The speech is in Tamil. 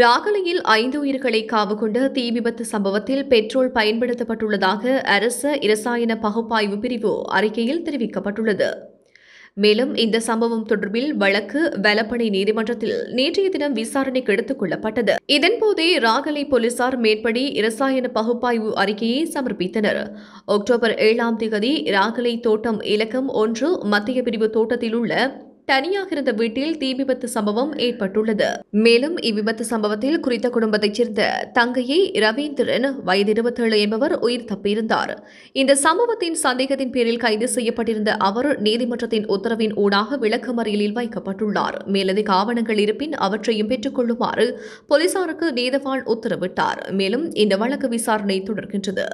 ராகலையில் ஐந்து உயிர்களை காவு கொண்ட தீ விபத்து சம்பவத்தில் பெட்ரோல் பயன்படுத்தப்பட்டுள்ளதாக அரச இரசாயன பகுப்பாய்வு பிரிவு அறிக்கையில் தெரிவிக்கப்பட்டுள்ளது மேலும் இந்த சம்பவம் தொடர்பில் வழக்கு வலப்பணி நீதிமன்றத்தில் நேற்றைய தினம் விசாரணைக்கு எடுத்துக் கொள்ளப்பட்டது இதன்போதே ராகலை போலீசார் மேற்படி இரசாயன பகுப்பாய்வு அறிக்கையை சமர்ப்பித்தனர் அக்டோபர் ஏழாம் தேதி ராகலை தோட்டம் இலக்கம் ஒன்று மத்திய பிரிவு தோட்டத்தில் உள்ள தனியாக இருந்த வீட்டில் தீ விபத்து சம்பவம் ஏற்பட்டுள்ளது மேலும் இவ்விபத்து சம்பவத்தில் குறித்த குடும்பத்தைச் சேர்ந்த தங்கையை ரவீந்திரன் வயது இருபத்தேழு என்பவர் உயிர் தப்பியிருந்தார் இந்த சம்பவத்தின் சந்தேகத்தின் பேரில் கைது செய்யப்பட்டிருந்த அவர் நீதிமன்றத்தின் உத்தரவின் ஊடாக மறியலில் வைக்கப்பட்டுள்ளார் மேலதிக ஆவணங்கள் இருப்பின் அவற்றையும் பெற்றுக் கொள்ளுமாறு போலீசாருக்கு நீதவான் உத்தரவிட்டார் மேலும் இந்த வழக்கு விசாரணை தொடர்கின்றது